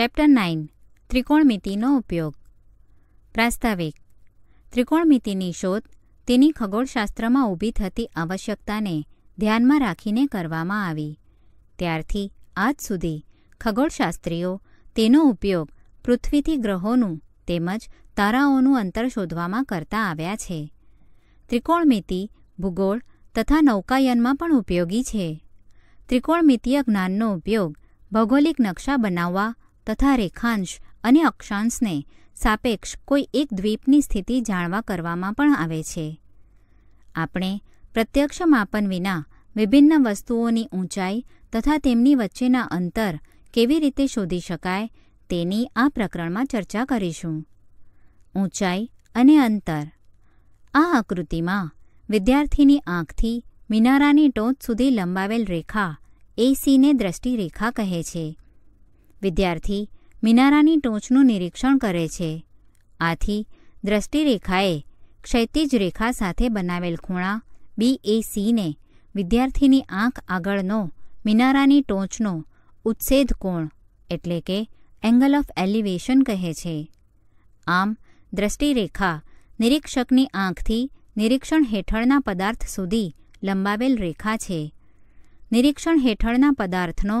Chapter nine ત્રિકોણમિતિનો ઉપયોગ પ્રાસ્તાવિક ત્રિકોણમિતિની શોધ તેની ખગોળશાસ્ત્રમાં ઊભી થતી આવશ્યકતાને ધ્યાનમાં રાખીને કરવામાં આવી ત્યારથી આજ સુધી ખગોળશાસ્ત્રીઓ તેનો ઉપયોગ પૃથ્વીથી ગ્રહોનું તેમજ તારાઓનું અંતર શોધવામાં કરતા આવ્યા છે ત્રિકોણમિતિ ભૂગોળ તથા નૌકાયનમાં પણ ઉપયોગી છે ત્રિકોણમિતીય જ્ઞાનનો ઉપયોગ ભૌગોલિક નકશા બનાવવા તથા રેખાંશ અને અક્ષાંશને સાપેક્ષ કોઈ એક દ્વીપની સ્થિતિ જાણવા કરવામાં પણ આવે છે આપણે પ્રત્યક્ષ માપન વિના વિભિન્ન વસ્તુઓની ઊંચાઈ તથા તેમની વચ્ચેના અંતર કેવી રીતે શોધી શકાય તેની આ પ્રકરણમાં ચર્ચા કરીશું ઊંચાઈ અને અંતર આ આકૃતિમાં વિદ્યાર્થીની આંખથી મિનારાની ટોચ સુધી લંબાવેલ રેખા એસીને દ્રષ્ટિરેખા કહે છે વિદ્યાર્થી મિનારાની ટોચનું નિરીક્ષણ કરે છે આથી દ્રષ્ટિરેખાએ ક્ષૈતિજ રેખા સાથે બનાવેલ ખૂણા બી એ સીને વિદ્યાર્થીની આંખ આગળનો મિનારાની ટોચનો ઉત્સેદ કોણ એટલે કે એંગલ ઓફ એલિવેશન કહે છે આમ દ્રષ્ટિરેખા નિરીક્ષકની આંખથી નિરીક્ષણ હેઠળના પદાર્થ સુધી લંબાવેલ રેખા છે નિરીક્ષણ હેઠળના પદાર્થનો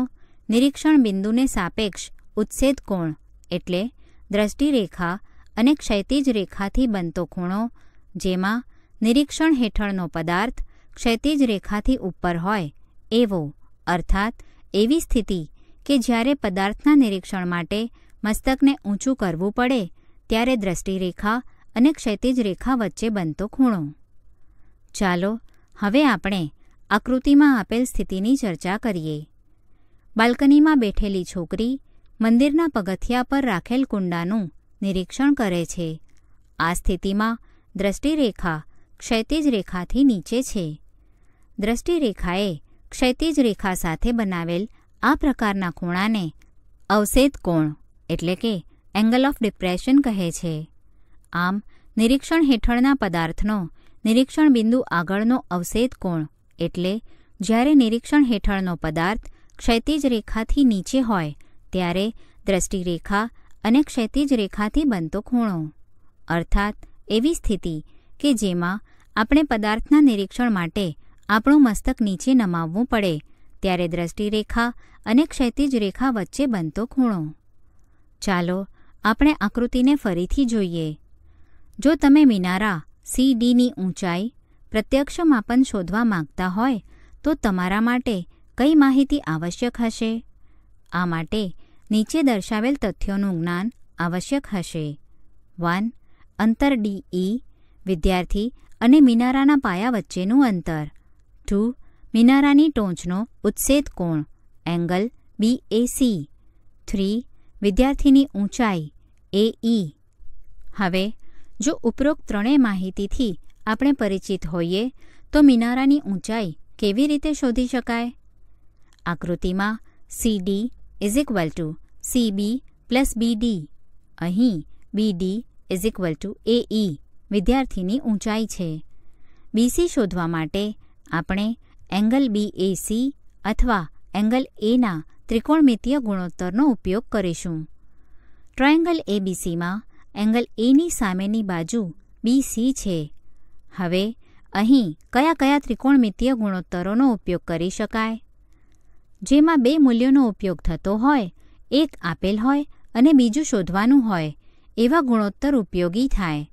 નિરીક્ષણ બિંદુને સાપેક્ષ ઉત્સેદ કોણ એટલે દ્રષ્ટિરેખા અને ક્ષૈતિજ રેખાથી બનતો ખૂણો જેમાં નિરીક્ષણ હેઠળનો પદાર્થ ક્ષૈતિજ રેખાથી ઉપર હોય એવો અર્થાત એવી સ્થિતિ કે જ્યારે પદાર્થના નિરીક્ષણ માટે મસ્તકને ઊંચું કરવું પડે ત્યારે દ્રષ્ટિરેખા અને ક્ષૈતિજ રેખા વચ્ચે બનતો ખૂણો ચાલો હવે આપણે આકૃતિમાં આપેલ સ્થિતિની ચર્ચા કરીએ બાલ્કનીમાં બેઠેલી છોકરી મંદિરના પગથિયા પર રાખેલ કુંડાનું નિરીક્ષણ કરે છે આ સ્થિતિમાં દ્રષ્ટિરેખા ક્ષૈતિજ રેખાથી નીચે છે દ્રષ્ટિરેખાએ ક્ષૈતિજ રેખા સાથે બનાવેલ આ પ્રકારના ખૂણાને અવસેદ કોણ એટલે કે એંગલ ઓફ ડિપ્રેશન કહે છે આમ નિરીક્ષણ હેઠળના પદાર્થનો નિરીક્ષણ બિંદુ આગળનો અવસેદ કોણ એટલે જ્યારે નિરીક્ષણ હેઠળનો પદાર્થ ક્ષૈતિજ રેખાથી નીચે હોય ત્યારે દ્રષ્ટિરેખા અને ક્ષૈતિજ રેખાથી બનતો ખૂણો અર્થાત એવી સ્થિતિ કે જેમાં આપણે પદાર્થના નિરીક્ષણ માટે આપણું મસ્તક નીચે નમાવવું પડે ત્યારે દ્રષ્ટિરેખા અને ક્ષૈતિજ રેખા વચ્ચે બનતો ખૂણો ચાલો આપણે આકૃતિને ફરીથી જોઈએ જો તમે મિનારા સી ડીની ઊંચાઈ પ્રત્યક્ષ માપન શોધવા માંગતા હોય તો તમારા માટે કઈ માહિતી આવશ્યક હશે આ માટે નીચે દર્શાવેલ તથ્યોનું જ્ઞાન આવશ્યક હશે વન અંતર ડીઈ e, વિદ્યાર્થી અને મિનારાના પાયા વચ્ચેનું અંતર ટુ મિનારાની ટોચનો ઉત્સેદ કોણ એંગલ બી બીએસી થ્રી વિદ્યાર્થીની ઊંચાઈ એઈ e. હવે જો ઉપરોક્ત ત્રણેય માહિતીથી આપણે પરિચિત હોઈએ તો મિનારાની ઊંચાઈ કેવી રીતે શોધી શકાય આકૃતિમાં C D is equal to C B plus B D અહીં B D is equal to A E વિદ્યાર્થીની ઊંચાઈ છે બીસી શોધવા માટે આપણે એંગલ બી એ સી અથવા એંગલ એના ત્રિકોણમિતીય ગુણોત્તરનો ઉપયોગ કરીશું ટ્રાયેંગલ એબીસીમાં એંગલ એની સામેની બાજુ બીસી છે હવે અહીં કયા કયા ત્રિકોણમિતીય ગુણોત્તરોનો ઉપયોગ કરી શકાય જેમાં બે મૂલ્યોનો ઉપયોગ થતો હોય એક આપેલ હોય અને બીજું શોધવાનું હોય એવા ગુણોત્તર ઉપયોગી થાય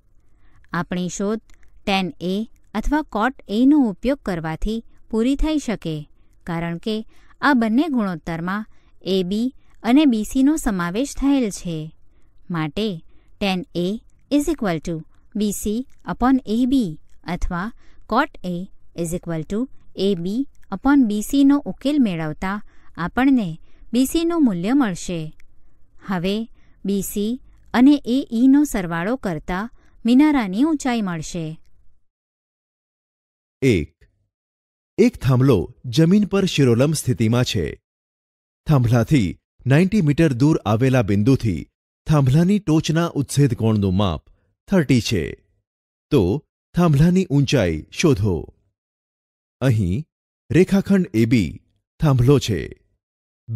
આપણી શોધ ટેન એ અથવા કોટ એનો ઉપયોગ કરવાથી પૂરી થઈ શકે કારણ કે આ બંને ગુણોત્તરમાં એ બી અને બીસીનો સમાવેશ થયેલ છે માટે tan A is equal to BC upon A B અથવા cot A is equal to A B upon બીસીનો ઉકેલ મેળવતા આપણને બીસીનું મૂલ્ય મળશે હવે બીસી અને એ ઈનો e સરવાળો કરતા મિનારાની ઊંચાઈ મળશે એક એક થાંભલો જમીન પર શિરોલમ સ્થિતિમાં છે થાંભલાથી નાઇન્ટી મીટર દૂર આવેલા બિંદુથી થાંભલાની ટોચના ઉચ્છેદ કોણનું માપ થર્ટી છે તો થાંભલાની ઊંચાઈ શોધો અહીં રેખાખંડ એબી થાંભલો છે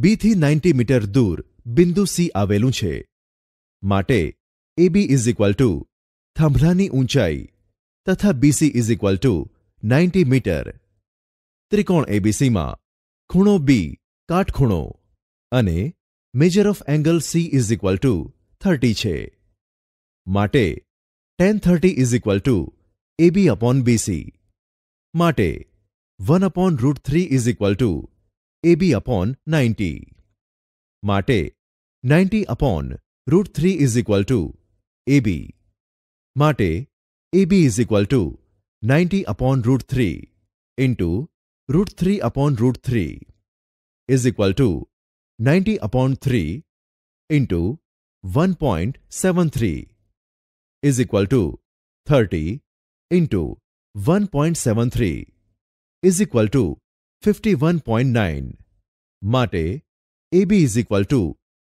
બીથી નાઇન્ટી મીટર દૂર બિંદુ સી આવેલું છે માટે એબી ઇઝ ઇક્વલ ટુ થાંભલાની ઊંચાઈ તથા BC is equal to ninety metre ત્રિકોણ એબીસીમાં ખૂણો બી કાટખૂણો અને measure of angle C is equal to thirty છે માટે tan thirty is equal to AB upon BC માટે 1 upon root 3 is equal to AB upon 90. Mate, 90 upon root 3 is equal to AB. Mate, AB is equal to 90 upon root 3 into root 3 upon root 3 is equal to 90 upon 3 into 1.73 is equal to 30 into 1.73 is equal to fifty one point nine માટે AB is equal to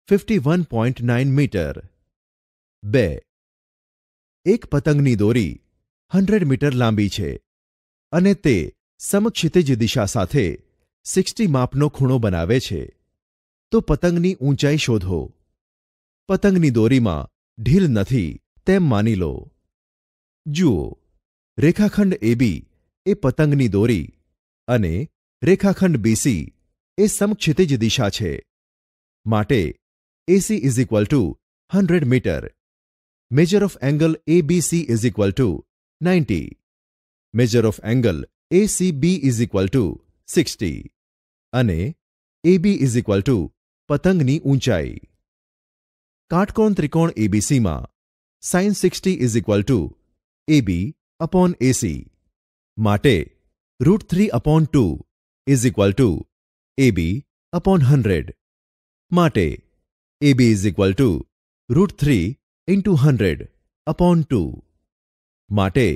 fifty one point nine metre બે એક પતંગની દોરી hundred metre લાંબી છે અને તે સમક્ષિતિજ દિશા સાથે સિક્સટી માપનો ખૂણો બનાવે છે તો પતંગની ઊંચાઈ શોધો પતંગની દોરીમાં ઢીલ નથી તેમ માની લો જુઓ રેખાખંડ એબી એ પતંગની દોરી અને રેખાખંડ BC એ સમક્ષિતિજ દિશા છે માટે AC = 100 metre measure of angle ABC = 90 measure of angle ACB = 60 અને AB = पतंगની ઊંચાઈ કાટકોણ ત્રિકોણ ABC માં sin 60 = AB / AC માટે root three upon two is equal to A B upon hundred माटे A B is equal to root three into hundred upon two माटे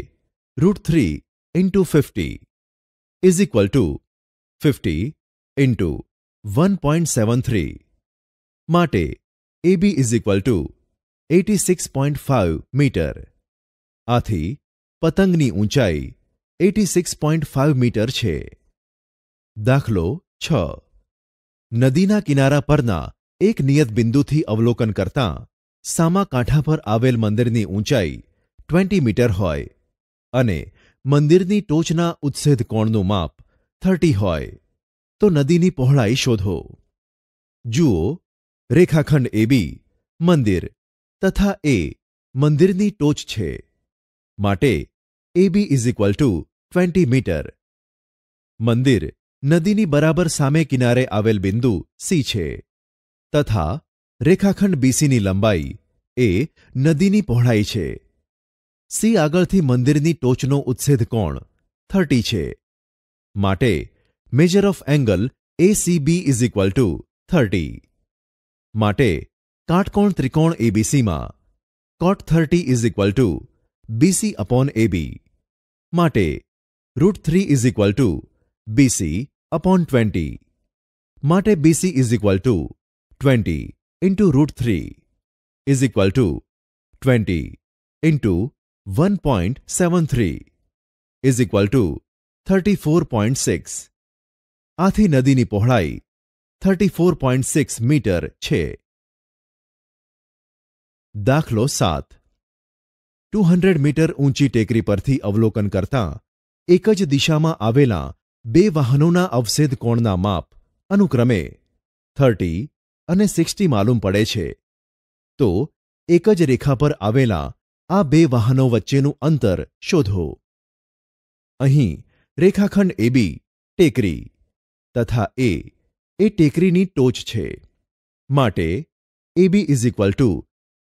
root three into fifty is equal to fifty into one point seven three माटे A B is equal to eighty six point five metre आती पतंगनी ऊंचाई eighty six point five metre છે દાખલો છ નદીના કિનારા પરના એક નિયત બિંદુથી અવલોકન કરતાં સામા કાંઠા પર આવેલ મંદિરની ઊંચાઈ ટ્વેન્ટી મીટર હોય અને મંદિરની ટોચના ઉત્સેદ કોણનું માપ થર્ટી હોય તો નદીની પહોળાઈ શોધો જુઓ રેખાખંડ એબી મંદિર તથા એ મંદિરની ટોચ છે માટે AB is equal to twenty metre મંદિર નદીની બરાબર સામે કિનારે આવેલ બિંદુ સી છે તથા રેખાખંડ બીસીની લંબાઈ એ નદીની પહોળાઈ છે સી આગળથી મંદિરની ટોચનો ઉચ્છેદ કોણ થર્ટી છે માટે measure of angle A C B is equal to thirty માટે કાટકોણ ત્રિકોણ એબીસીમાં cot thirty is equal to BC upon AB માટે root three is equal to BC upon twenty माटे BC is equal to twenty into root three is equal to twenty into one point seven three is equal to thirty four point six आथी नदी की पहड़ाई thirty four point six metre छे दाखलो सात two hundred metre ऊंची टेकरी पर अवलोकन करता એક જ દિશામાં આવેલા બે વાહનોના અવસેદ કોણના માપ અનુક્રમે થર્ટી અને સિક્સટી માલુમ પડે છે તો એક જ રેખા પર આવેલા આ બે વાહનો વચ્ચેનું અંતર શોધો અહીં રેખાખંડ એબી ટેકરી તથા એ એ ટેકરીની ટોચ છે માટે એબી ઇઝ ઇક્વલ ટુ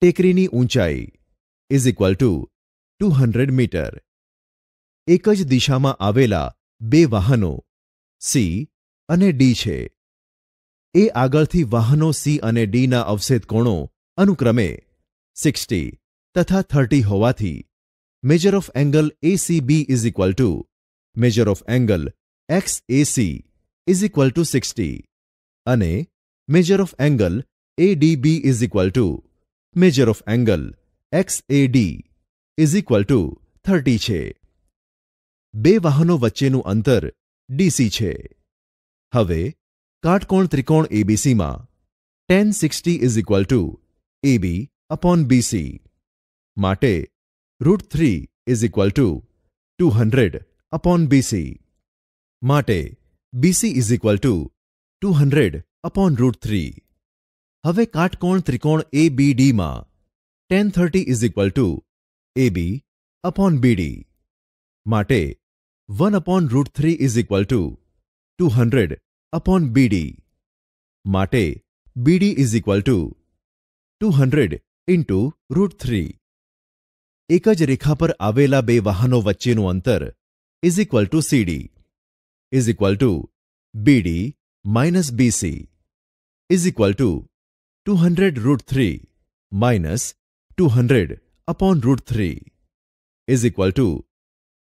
ટેકરીની ઊંચાઈ is equal to two hundred metre એક જ દિશામાં આવેલા બે વાહનો સી અને ડી છે એ આગળથી વાહનો સી અને ડીના અવસેદ કોણો અનુક્રમે સિક્સટી તથા થર્ટી હોવાથી measure of angle A C B is equal to measure of angle X A C is equal to sixty અને measure of angle A D B is equal to measure of angle X A D is equal to thirty છે બે વાહનો વચ્ચેનું અંતર DC છે હવે કાટકોણ ત્રિકોણ એબીસીમાં tan sixty is equal to AB upon BC માટે root three is equal to two hundred upon BC માટે BC is equal to two hundred upon root three હવે કાટકોણ ત્રિકોણ એબીડીમાં tan thirty is equal to AB upon BD માટે 1/√3 = 200/BD માટે BD = 200 * √3 એક જ રેખા પર આવેલા બે વાહનો વચ્ચેનો અંતર = CD = BD - BC = 200√3 - 200/√3 =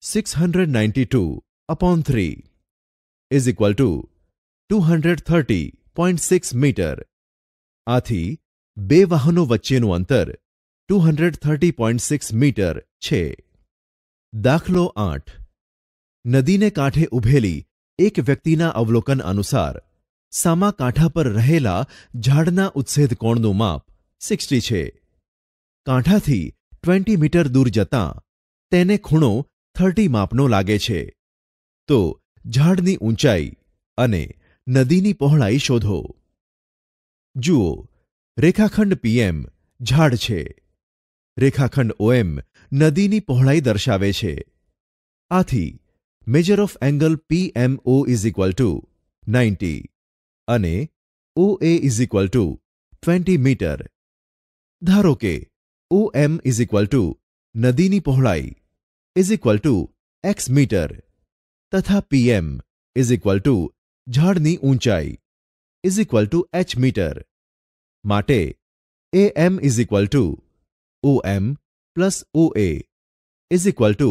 692 upon 3 is equal to 230.6 metre આથી બે વાહનો વચ્ચેનું અંતર 230.6 મીટર છે દાખલો આઠ નદીને કાંઠે ઊભેલી એક વ્યક્તિના અવલોકન અનુસાર સામા કાંઠા પર રહેલા ઝાડના ઉચ્છેદ કોણનું માપ સિક્સટી છે કાંઠાથી ટ્વેન્ટી મીટર દૂર જતાં તેને ખૂણો થર્ટી માપનો લાગે છે તો ઝાડની ઊંચાઈ અને નદીની પહોળાઈ શોધો જુઓ રેખાખંડ પીએમ ઝાડ છે રેખાખંડ ઓએમ નદીની પહોળાઈ દર્શાવે છે આથી measure of angle P M O is equal to ninety અને OA is equal to twenty metre ધારો કે ઓએમ ઇઝ ઇક્વલ ટુ નદીની પહોળાઈ is equal to x metre તથા પીએમ ઇઝ ઇક્વલ ટુ ઝાડની ઊંચાઈ is equal to h metre માટે A M is equal to O M plus O A is equal to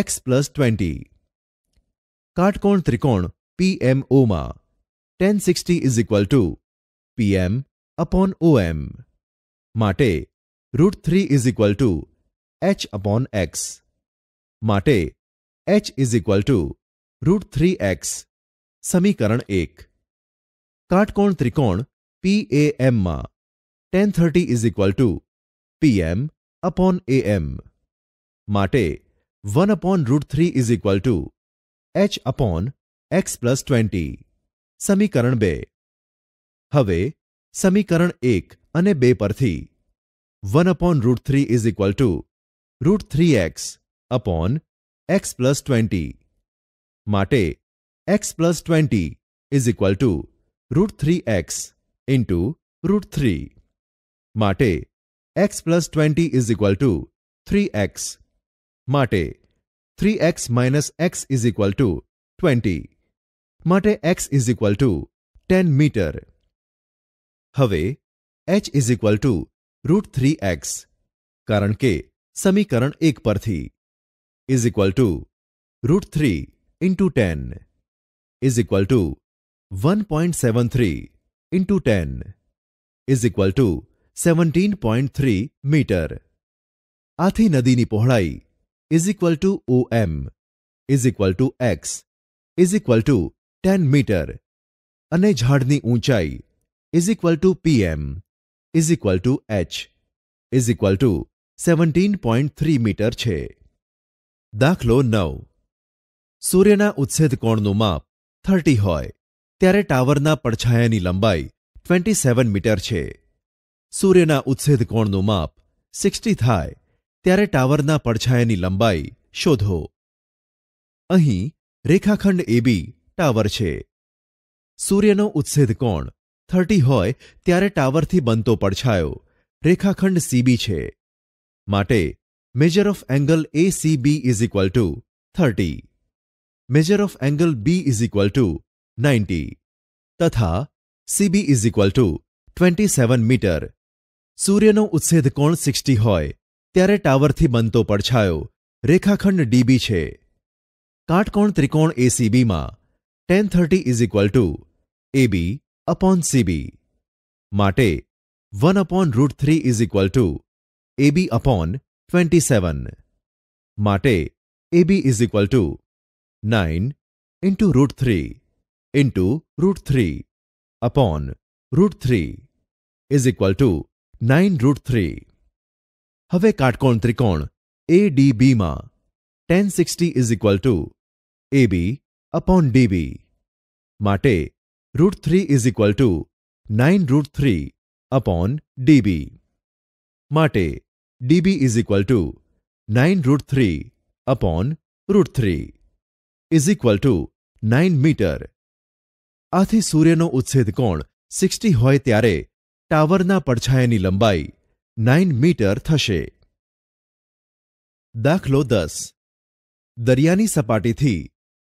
x plus twenty કાટકોણ ત્રિકોણ પીએમઓમાં tan sixty is equal to PM upon OM માટે root three is equal to h upon x માટે h is equal to root three x સમીકરણ એક કાટકોણ ત્રિકોણ પીએએમમાં tan thirty is equal to PM upon AM માટે one upon root three is equal to h upon x plus twenty સમીકરણ બે હવે સમીકરણ એક અને બે પરથી one upon root three is equal to root three x upon x plus twenty माटे x plus twenty is equal to root three x into root three माटे x plus twenty is equal to three x माटे three x minus x is equal to twenty माटे x is equal to ten metre हवे h is equal to root three x कारण के समीकरण एक पर थी = √3 * 10 = 1.73 * 10 = 17.3 मीटर हाथी नदी की પહોળાઈ = OM = x = 10 मीटर અને ઝાડની ઊંચાઈ = PM = h = 17.3 મીટર છે દાખલો નવ સૂર્યના ઉચ્છેદ કોણનું માપ થર્ટી હોય ત્યારે ટાવરના પડછાયાની લંબાઈ ટ્વેન્ટી સેવન મીટર છે સૂર્યના ઉચ્છેદ કોણનું માપ સિક્સટી થાય ત્યારે ટાવરના પડછાયાની લંબાઈ શોધો અહીં રેખાખંડ એબી ટાવર છે સૂર્યનો ઉચ્છેદ કોણ થર્ટી હોય ત્યારે ટાવરથી બનતો પડછાયો રેખાખંડ સીબી છે માટે Measure of angle ACB is equal to 30. Measure of angle B is equal to 90. તથા CB is equal to 27 metre સૂર્યનો ઉચ્છેદ કોણ 60 હોય ત્યારે ટાવરથી બનતો પડછાયો રેખાખંડ DB છે કાટકોણ ત્રિકોણ ACBમાં 1030 is equal to AB upon CB માટે 1 upon root 3 is equal to AB upon 27 माटे ab = 9 * √3 * √3 / √3 = 9√3 હવે કાટકોણ ત્રિકોણ adb માં tan 60 = ab / bb માટે √3 = 9√3 / db માટે dB is equal to 9 root 3 upon root 3 is equal to 9 metre આથી સૂર્યનો ઉચ્છેદ કોણ સિક્સટી હોય ત્યારે ટાવરના પડછાયાની લંબાઈ નાઇન મીટર થશે દાખલો દસ દરિયાની સપાટીથી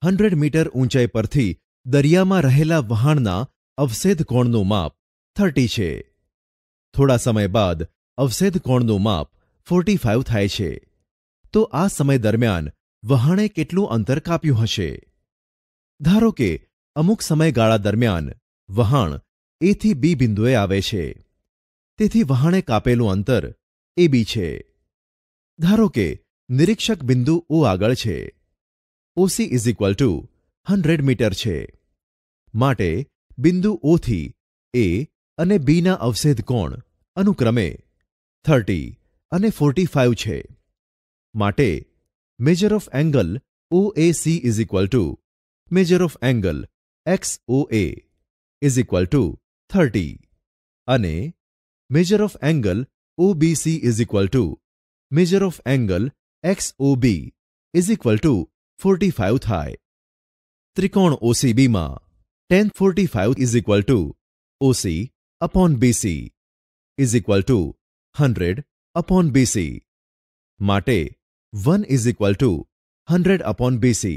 હંડ્રેડ મીટર ઊંચાઈ પરથી દરિયામાં રહેલા વહાણના અવસેદ કોણનું માપ થર્ટી છે થોડા સમય બાદ અવસેદ કોણનું માપ ફોર્ટી ફાઇવ થાય છે તો આ સમય દરમિયાન વહાણે કેટલું અંતર કાપ્યું હશે ધારો કે અમુક સમયગાળા દરમિયાન વહાણ એથી બી બિંદુએ આવે છે તેથી વહાણે કાપેલું અંતર એ બી છે ધારો કે નિરીક્ષક બિંદુ ઓ આગળ છે OC is equal to hundred metre છે માટે બિંદુ ઓથી એ અને બીના અવષેદ કોણ અનુક્રમે થર્ટી અને ફોર્ટી ફાઇવ છે માટે measure of angle O A C is equal to measure of angle X O A is equal to thirty અને measure of angle O B C is equal to measure of angle X O B is equal to forty five થાય ત્રિકોણ ઓસીબીમાં tan forty five is equal to OC upon BC is equal to hundred upon BC one is equal to hundred upon BC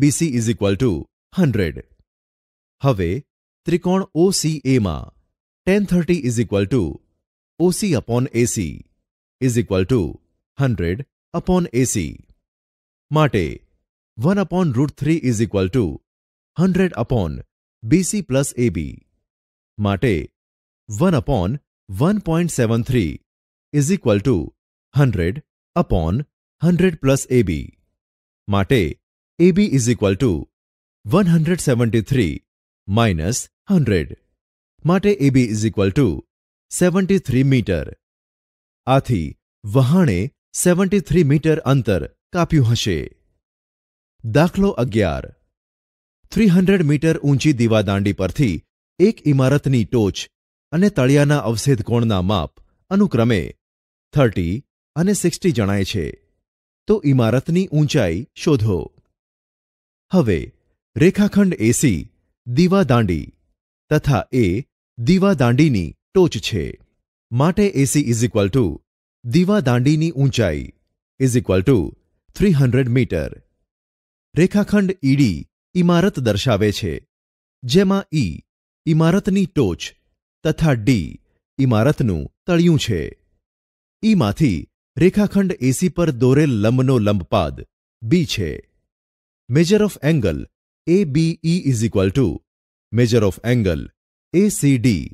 BC is equal to hundred हम त्रिकोण O C A में tan thirty is equal to OC upon AC is equal to hundred upon AC one upon root three is equal to hundred upon BC plus A B one upon one point seven three is equal to hundred upon hundred plus AB માટે AB is equal to one hundred seventy three minus hundred માટે AB is equal to seventy three metre આથી વહાણે seventy three metre અંતર કાપ્યું હશે દાખલો અગિયાર three hundred metre ઊંચી દીવાદાંડી પરથી એક ઇમારતની ટોચ અને તળિયાના અવષેદ કોણના માપ અનુક્રમે થર્ટી અને સિક્સટી જણાય છે તો ઇમારતની ઊંચાઈ શોધો હવે રેખાખંડ એસી દીવાદાંડી તથા એ દીવાદાંડીની ટોચ છે માટે એસી ઇઝ ઇક્વલ ટુ દીવાદાંડીની ઊંચાઈ is equal to three hundred metre રેખાખંડ ઈડી ઇમારત દર્શાવે છે જેમાં ઈ ઇમારતની ટોચ તથા ડી ઇમારતનું તળિયું છે ઈમાંથી રેખાખંડ એસી પર દોરેલ લંબનો લંબપાદ બી છે measure of angle A B E is equal to measure of angle A C D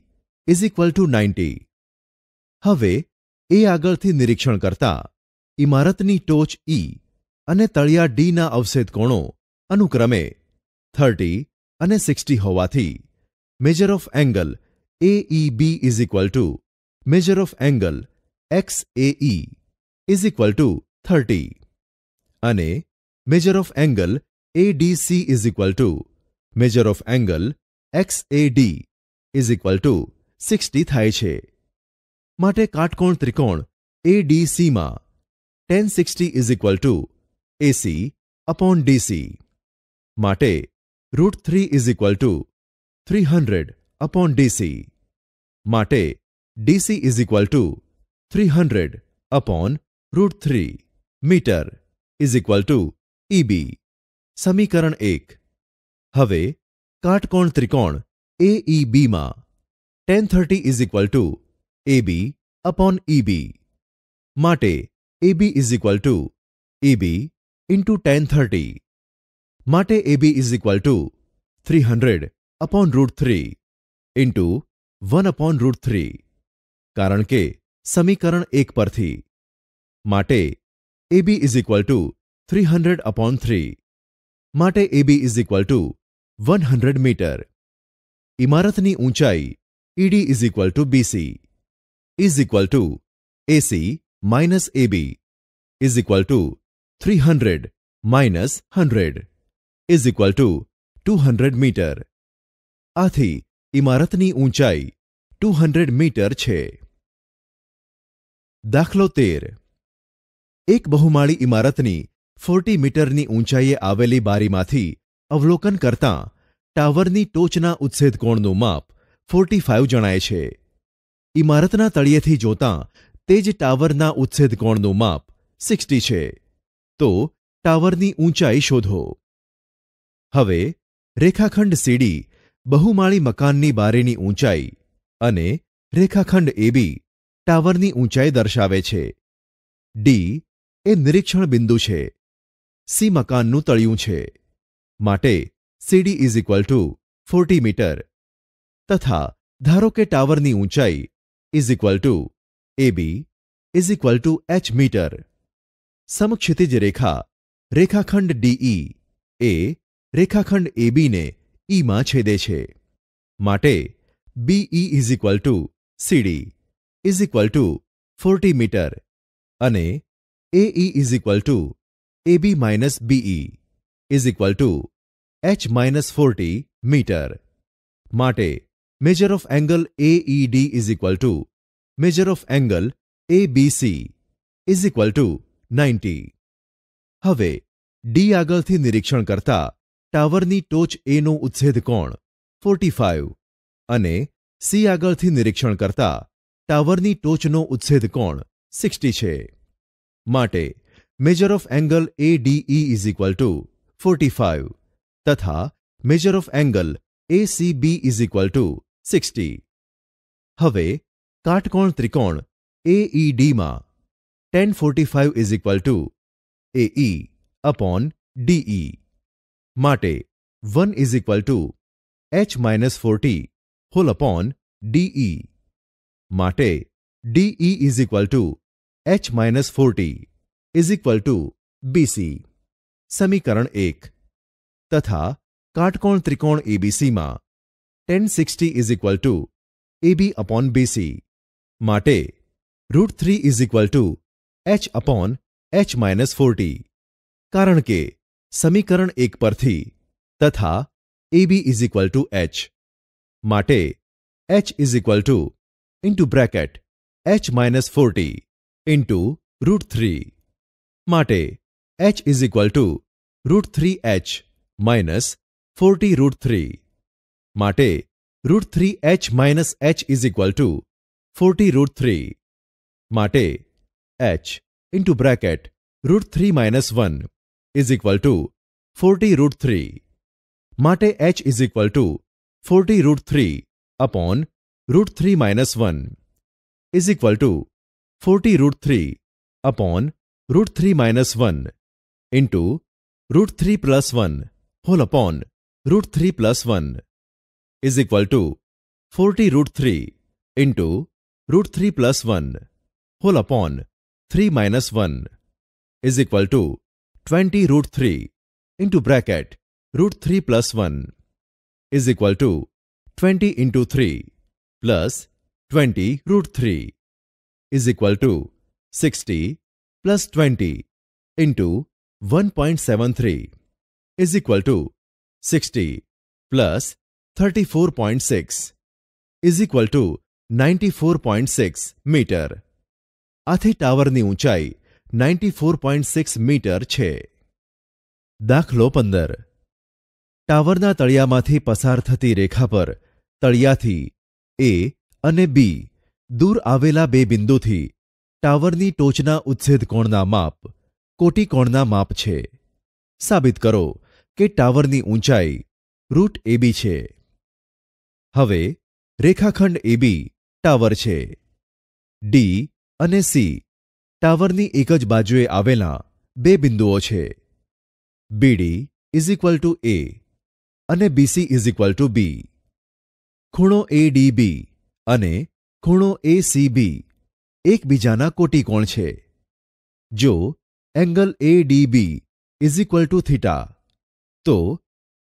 is equal to ninety હવે એ આગળથી નિરીક્ષણ કરતા ઇમારતની ટોચ ઈ e અને તળિયા ડીના અવશેદ કોણો અનુક્રમે થર્ટી અને સિક્સટી હોવાથી measure of angle AEB is equal to measure of angle XAE is equal to 30 અને measure of angle ADC is equal to measure of angle XAD is equal to 60 થાય છે માટે કાટકોણ ત્રિકોણ ADC માં 1060 is equal to AC upon DC માટે root 3 is equal to 300 upon DC માટે DC is equal to three hundred upon root three metre is equal to EB e સમીકરણ એક હવે કાટકોણ ત્રિકોણ એઈબીમાં e, tan thirty is equal to AB upon EB માટે AB is equal to EB e into tan thirty માટે AB is equal to three hundred upon root three into one upon root three કારણ કે સમીકરણ એક પરથી માટે A B is equal to three hundred upon three માટે A B is equal to one hundred metre ઇમારતની ઊંચાઈ ED is equal to BC is equal to AC minus AB is equal to three hundred minus hundred is equal to two hundred metre આથી ઇમારતની ઊંચાઈ two hundred metre છે દાખલો તેર એક બહુમાળી ઇમારતની forty મીટરની ઊંચાઈએ આવેલી બારીમાંથી અવલોકન કરતાં ટાવરની ટોચના ઉત્સેદકોણનું માપ ફોર્ટી ફાઇવ જણાય છે ઇમારતના તળિયેથી જોતાં તે જ ટાવરના ઉત્સેદકોણનું માપ સિક્સટી છે તો ટાવરની ઊંચાઈ શોધો હવે રેખાખંડ સીડી બહુમાળી મકાનની બારીની ઊંચાઈ અને રેખાખંડ એબી ટાવરની ઊંચાઈ દર્શાવે છે ડી એ નિરીક્ષણ બિંદુ છે સી મકાનનું તળિયું છે માટે CD is equal to forty metre તથા ધારો કે ટાવરની ઊંચાઈ is equal to AB is equal to h metre સમક્ષિતિજ રેખા રેખાખંડ ડીઈ e એ રેખાખંડ એબીને ઈમાં છેદે છે માટે BE is equal to CD is equal to forty metre અને AE is equal to AB minus BE is equal to H minus forty metre માટે measure of angle AED is equal to measure of angle A B C is equal to ninety હવે D આગળથી નિરીક્ષણ કરતા ટાવરની ટોચ એનો ઉચ્છેદ કોણ forty five અને સી આગળથી નિરીક્ષણ કરતા ટાવરની ટોચનો ઉચ્છેદ કોણ સિક્સટી છે માટે measure of angle A D is equal to forty five તથા measure of angle A C B is equal to sixty હવે કાટકોણ ત્રિકોણ એઈડીમાં e tan forty five is equal to AE upon DE માટે 1 is equal to h minus 4t whole upon dE માટે dE is equal to h minus 4t is equal to BC સમીકરણ એક તથા કાટકોણ ત્રિકોણ એબીસીમાં tan sixty is equal to AB upon BC માટે root three is equal to h upon H minus forty કારણ કે સમીકરણ એક પરથી તથા A B is equal to h માટે h is equal to into bracket h minus forty into root three માટે h is equal to root three h minus forty root three માટે root three h minus H is equal to forty root three માટે h into bracket root three minus one is equal to 40 root 3 Mate, h is equal to 40 root 3 upon root 3 minus 1 is equal to 40 root 3 upon root 3 minus 1 into root 3 plus 1 whole upon root 3 plus 1 is equal to 40 root 3 into root 3 plus 1 whole upon 3 minus 1 is equal to 20 root 3 into bracket root 3 plus 1 is equal to 20 into 3 plus 20 root 3 is equal to 60 plus 20 into 1.73 is equal to 60 plus 34.6 is equal to 94.6 metre આથી ટાવરની ઊંચાઈ ninety four point six metre છે દાખલો પંદર ટાવરના તળિયામાંથી પસાર થતી રેખા પર તળિયાથી એ અને બી દૂર આવેલા બે બિંદુથી ટાવરની ટોચના ઉચ્છેદ કોણના માપ કોટી કોણના માપ છે સાબિત કરો કે ટાવરની ઊંચાઈ રૂટ એબી છે હવે રેખાખંડ એબી ટાવર છે ડી અને સી ટાવરની એક જ બાજુએ આવેલા બે બિંદુઓ છે BD is equal to a અને BC is equal to b ખૂણો એ ડી બી અને ખૂણો એ સી બી એકબીજાના કોટિકોણ છે જો angle A D B is equal to theta તો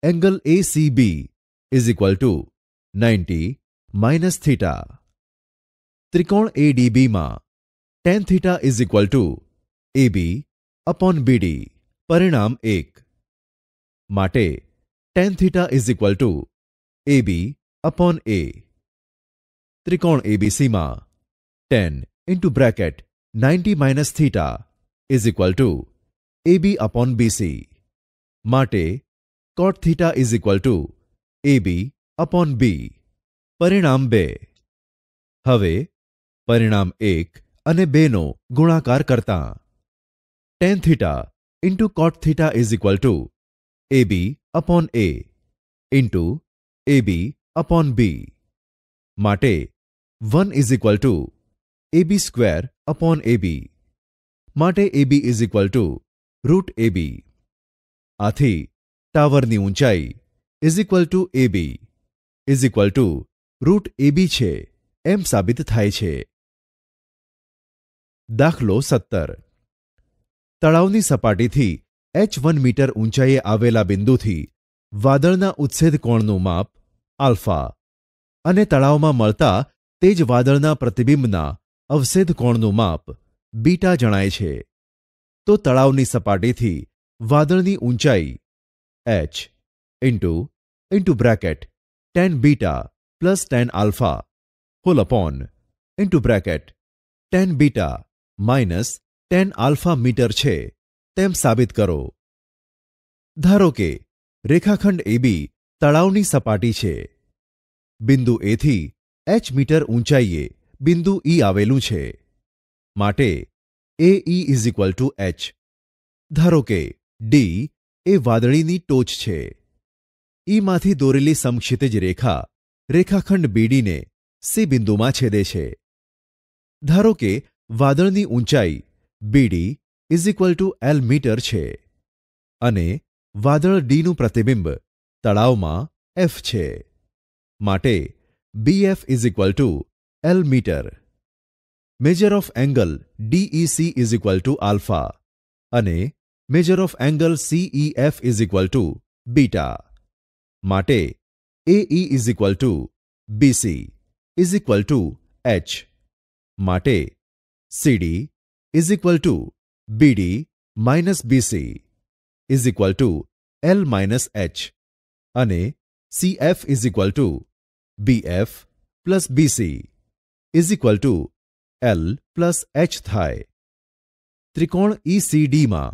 angle A C B is equal to ninety minus theta ત્રિકોણ એ ડીબીમાં tan theta is equal to A B upon B D परिणाम एक माटे tan theta is equal to A B upon a त्रिकोण ABC में tan into bracket ninety minus theta is equal to A B upon BC माटे cot theta is equal to A B upon b परिणाम बे हवे परिणाम एक અને બેનો ગુણાકાર કરતાં tan theta into cot theta is equal to A B upon a into A B upon b માટે one is equal to A B square upon A b માટે A B is equal to root a b આથી ટાવરની ઊંચાઈ is equal to A B is equal to root a b છે એમ સાબિત થાય છે દાખલો સત્તર તળાવની સપાટીથી એચ વન મીટર ઊંચાઈએ આવેલા બિંદુથી વાદળના ઉચ્છેદ કોણનું માપ આલ્ફા અને તળાવમાં મળતા તે જ વાદળના પ્રતિબિંબના અવષેદ કોણનું માપ બીટા જણાય છે તો તળાવની સપાટીથી વાદળની ઊંચાઈ H into into bracket tan beta plus tan alpha whole upon into bracket tan beta minus tan alpha metre છે તેમ સાબિત કરો ધારો કે રેખાખંડ એબી તળાવની સપાટી છે બિંદુ એથી એચ મીટર ઊંચાઈએ બિંદુ ઈ e આવેલું છે માટે A E is equal to h ધારો કે ડી એ વાદળીની ટોચ છે ઈમાંથી e દોરેલી સમક્ષિતિજ રેખા રેખાખંડ બીડીને સી બિંદુમાં છેદે છે ધારો કે વાદળની ઊંચાઈ BD is equal to l metre છે અને વાદળ ડીનું પ્રતિબિંબ તળાવમાં એફ છે માટે BF F is equal to l metre measure of angle DEC is equal to alpha અને measure of angle CE F is equal to beta માટે AE is equal to BC is equal to h માટે CD is equal to BD minus BC is equal to L minus H અને CF is equal to BF plus BC is equal to L plus H થાય ત્રિકોણ ECDમાં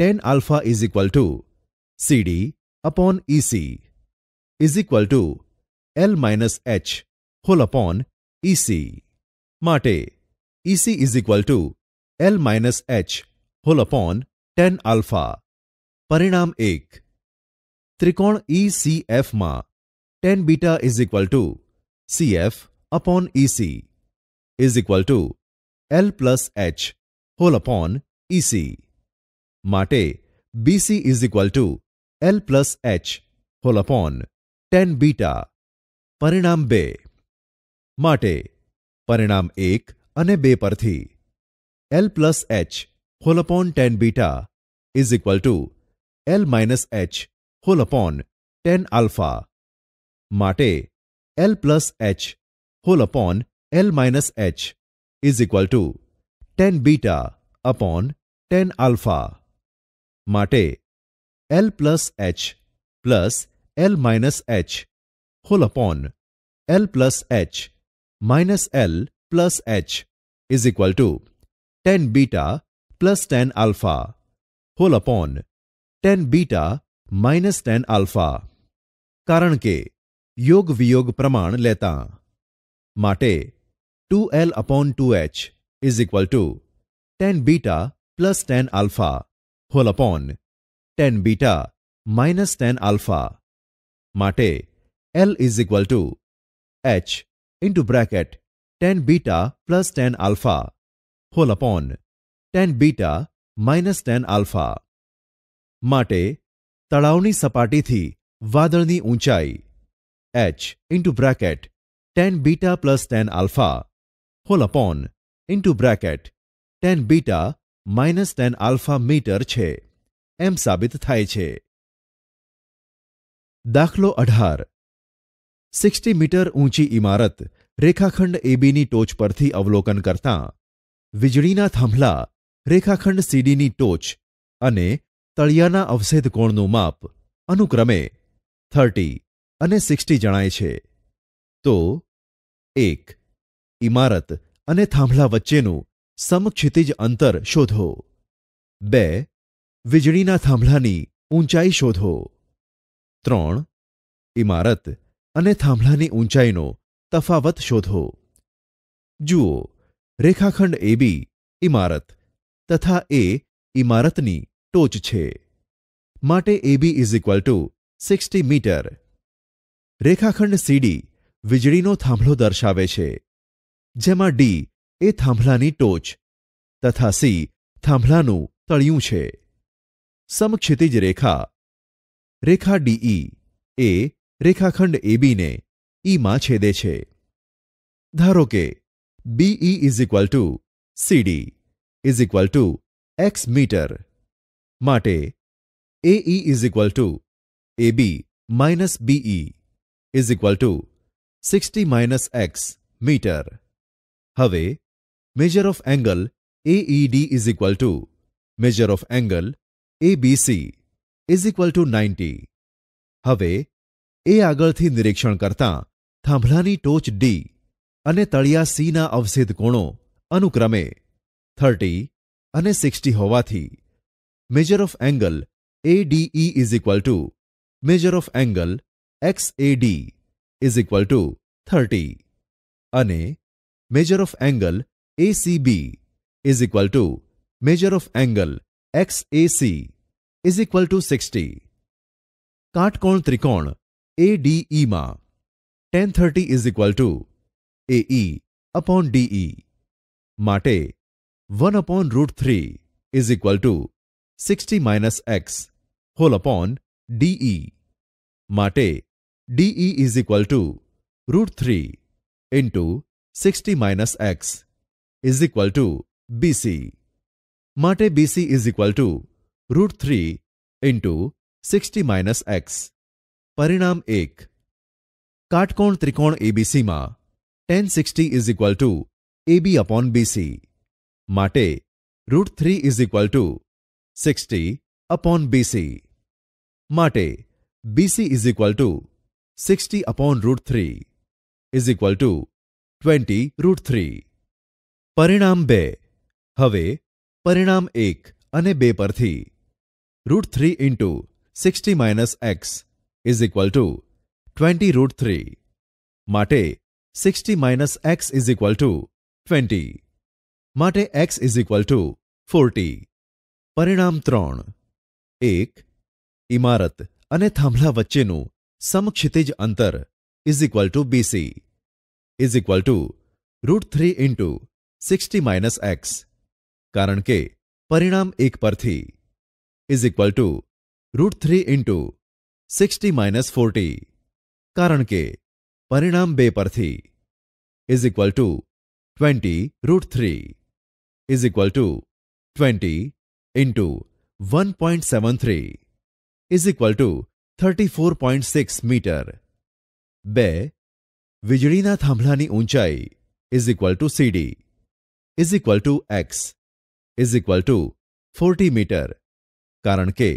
tan alpha is equal to CD upon EC is equal to L minus H whole upon EC માટે EC is equal to L minus H whole upon 10 alpha. પરિણામ એક ત્રિકોણ ECFમાં tan beta is equal to CF upon EC is equal to L plus H whole upon EC માટે BC is equal to L plus H whole upon tan beta પરિણામ બે માટે પરિણામ એક અને બે પરથી L plus H whole upon tan beta is equal to L minus H whole upon tan alpha માટે L plus H whole upon L minus H is equal two tan beta upon tan alpha માટે L plus H plus L minus H whole upon L plus H minus L plus h is equal to 10 beta plus 10 alpha whole upon 10 beta minus 10 alpha કારણ કે યોગ વિયોગ પ્રમાણ લેતા માટે 2l upon 2h is equal to 10 beta plus 10 alpha whole upon 10 beta minus 10 alpha માટે l is equal to h into bracket tan beta plus tan alpha whole upon tan beta minus tan alpha માટે તળાવની સપાટીથી વાદળની ઊંચાઈ h into bracket tan beta plus tan alpha whole upon into bracket tan beta minus tan alpha meter છે એમ સાબિત થાય છે દાખલો અઢાર સિક્સટી મીટર ઊંચી ઇમારત રેખાખંડ એબીની ટોચ પરથી અવલોકન કરતાં વીજળીના થાંભલા રેખાખંડ સીડીની ટોચ અને તળિયાના અવષેદ કોણનું માપ અનુક્રમે થર્ટી અને સિક્સટી જણાય છે તો એક ઇમારત અને થાંભલા વચ્ચેનું સમક્ષિતિજ અંતર શોધો બે વીજળીના થાંભલાની ઊંચાઈ શોધો ત્રણ ઇમારત અને થાંભલાની ઊંચાઈનો તફાવત શોધો જુઓ રેખાખંડ એબી ઇમારત તથા એ ઇમારતની ટોચ છે માટે AB is equal to sixty metre રેખાખંડ સીડી વીજળીનો થાંભલો દર્શાવે છે જેમાં ડી એ થાંભલાની ટોચ તથા સી થાંભલાનું તળિયું છે સમક્ષિતિજ રેખા રેખા ડીઈ એ રેખાખંડ ને ઈમાં છેદે છે ધારો કે BE is equal to CD is equal to x metre માટે AE is equal to AB minus BE is equal to sixty minus x metre હવે measure of angle AED is equal to measure of angle ABC is equal to ninety હવે એ આગળથી નિરીક્ષણ કરતાં થાંભલાની ટોચ D અને તળિયા સીના અવસિદ્ધ કોણો અનુક્રમે થર્ટી અને સિક્સટી હોવાથી measure of angle A DE is equal to measure of angle X A D is equal to thirty અને measure of angle A C B is equal to measure of angle X A C is equal to sixty કાટકોણ ત્રિકોણ A ડીઈમાં 1030 is equal to AE upon DE Mate, 1 upon root 3 is equal to 60 minus x whole upon DE Mate, DE is equal to root 3 into 60 minus x is equal to BC Mate, BC is equal to root 3 into 60 minus x Parinam 1 काटकोण त्रिकोण ABC में tan sixty is equal to A B upon BC root three is equal to sixty upon BC BC is equal to sixty upon root three is equal to twenty root three परिणाम बे हम परिणाम एक बे पर root three into sixty minus x is equal to 20√3 માટે 60 - x = 20 માટે x = 40 પરિણામ 3 એક ઈમારત અને થાંભલા વચ્ચેનો સમક્ષિતિજ અંતર = BC = √3 * 60 - x કારણ કે પરિણામ 1 પરથી = √3 * 60 - 40 कारण के परिणाम बे बेपरथी is equal to twenty root three is equal to twenty into one point seven three is equal to thirty four point six metre बे वीजड़ीना थांभलानी ऊंचाई is equal to C D is equal to x is equal to forty metre कारण के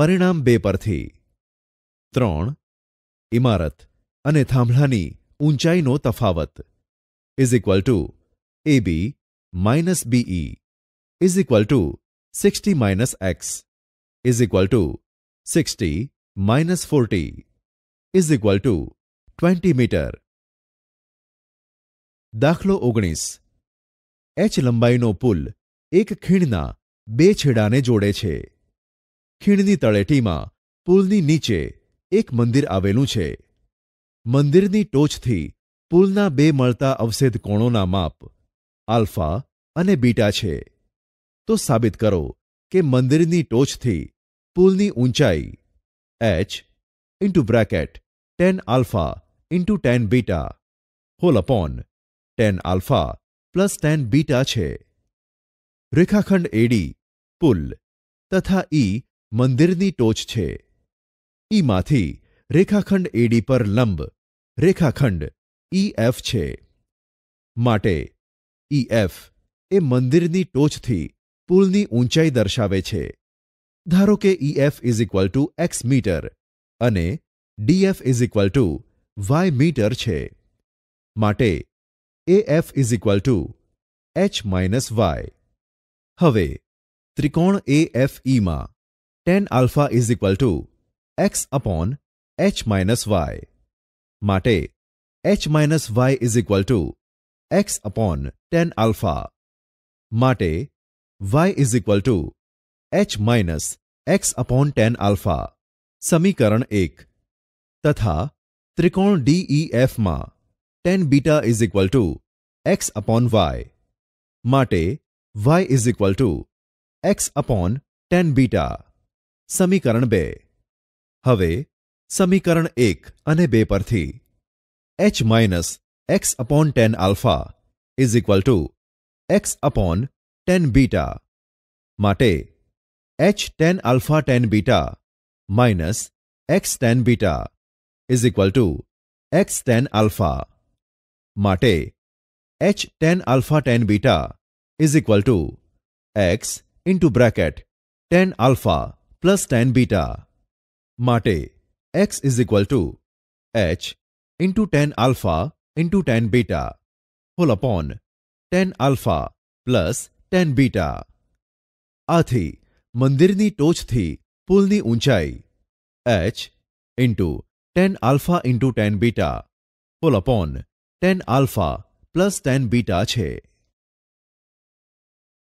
परिणाम बे बेपरथी त्रण ઇમારત અને થાંભલાની ઊંચાઈનો તફાવત is equal to A B minus BE is equal to sixty minus x is equal to sixty minus forty is equal to twenty metre દાખલો ઓગણીસ એચ લંબાઈનો પુલ એક ખીણના બે છેડાને જોડે છે ખીણની તળેટીમાં પુલની નીચે એક મંદિર આવેલું છે મંદિરની ટોચથી પુલના બે મળતા અવસેદ કોણોના માપ આલ્ફા અને બીટા છે તો સાબિત કરો કે મંદિરની ટોચથી પુલની ઊંચાઈ H into bracket tan alpha into tan beta whole upon tan alpha plus tan beta છે રેખાખંડ એડી પુલ તથા ઈ e મંદિરની ટોચ છે ઈમાંથી રેખાખંડ એડી પર લંબ રેખાખંડ ઈએફ e છે માટે ઈએફ e એ મંદિરની ટોચથી પુલની ઊંચાઈ દર્શાવે છે ધારો કે EF is equal to x metre અને DF is equal to y metre છે માટે AF is equal to H minus y હવે ત્રિકોણ એએફઈમાં tan alpha is equal to x upon H minus y માટે H minus y is equal to x upon tan alpha માટે y is equal to H minus x upon tan alpha સમીકરણ એક તથા ત્રિકોણ ડીઈએફમાં tan beta is equal to x upon y માટે y is equal to x upon tan beta સમીકરણ બે હવે સમીકરણ એક અને બે પરથી H minus x upon tan alpha is equal to x upon tan beta માટે H tan alpha tan beta minus x tan beta is equal to x tan alpha માટે H tan alpha tan beta is equal to x into bracket tan alpha plus tan beta માટે x is equal to h into tan alpha into tan beta whole upon tan alpha plus tan beta આથી મંદિરની ટોચથી પુલની ઊંચાઈ h into tan alpha into tan beta whole upon tan alpha plus tan beta છે